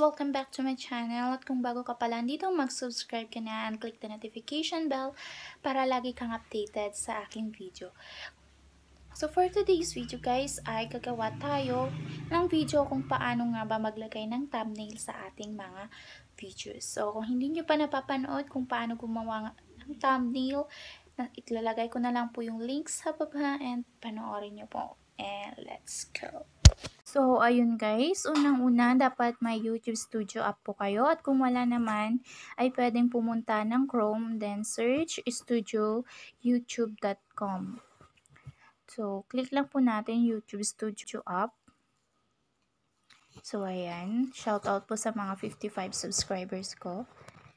Welcome back to my channel. At kung bago ka pala dito, mag-subscribe ka na and click the notification bell para lagi kang updated sa aking video. So for today's video guys, ay gagawa tayo ng video kung paano nga ba maglagay ng thumbnail sa ating mga videos. So kung hindi nyo pa napapanood kung paano gumawa ng thumbnail, ilalagay ko na lang po yung link sa baba and panoorin nyo po. And let's go! So, ayun guys. Unang-una, dapat may YouTube Studio app po kayo. At kung wala naman, ay pwedeng pumunta ng Chrome, then search studioyoutube.com. So, click lang po natin YouTube Studio app. So, ayan. Shout out po sa mga 55 subscribers ko.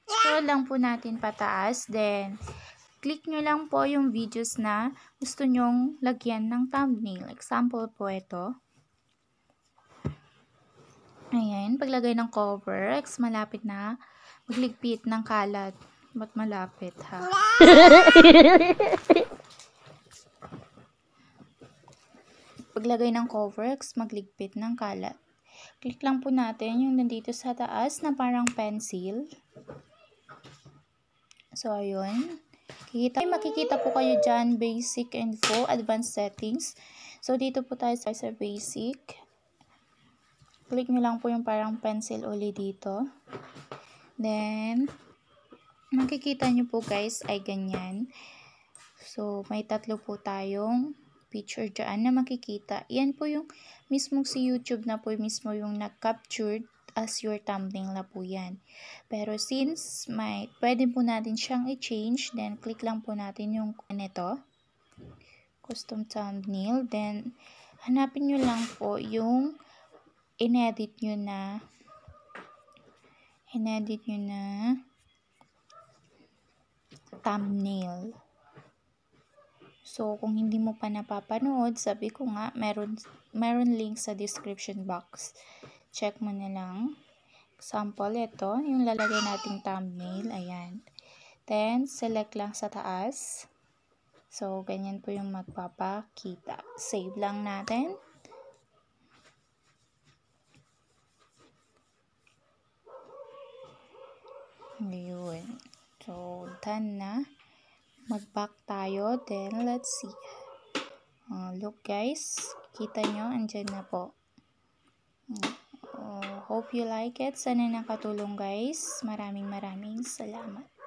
Scroll lang po natin pataas. Then, click nyo lang po yung videos na gusto nyong lagyan ng thumbnail. Example po ito. Ayan, paglagay ng cover. X, malapit na. Magligpit ng kalat. Ba't malapit, ha? paglagay ng cover. X, magligpit ng kalat. Click lang po natin yung nandito sa taas na parang pencil. So, ayun. Kikita, ay, makikita po kayo dyan, basic info, advanced settings. So, dito po tayo sa basic click nyo lang po yung parang pencil uli dito. Then, makikita nyo po guys ay ganyan. So, may tatlo po tayong picture dyan na makikita. Yan po yung mismong si YouTube na po mismo yung nag-captured as your thumbnail na po yan. Pero since may, pwede po natin siyang i-change, then click lang po natin yung nito, custom thumbnail, then hanapin nyo lang po yung inedit nyo na inedit nyo na thumbnail. So, kung hindi mo pa napapanood, sabi ko nga, meron, meron link sa description box. Check mo na lang. Example, ito, yung lalagay nating thumbnail. Ayan. Then, select lang sa taas. So, ganyan po yung magpapakita. Save lang natin. Yun. So, done na. Mag-back tayo. Then, let's see. Uh, look guys. Kita nyo, andyan na po. Uh, hope you like it. Sana nakatulong guys. Maraming maraming salamat.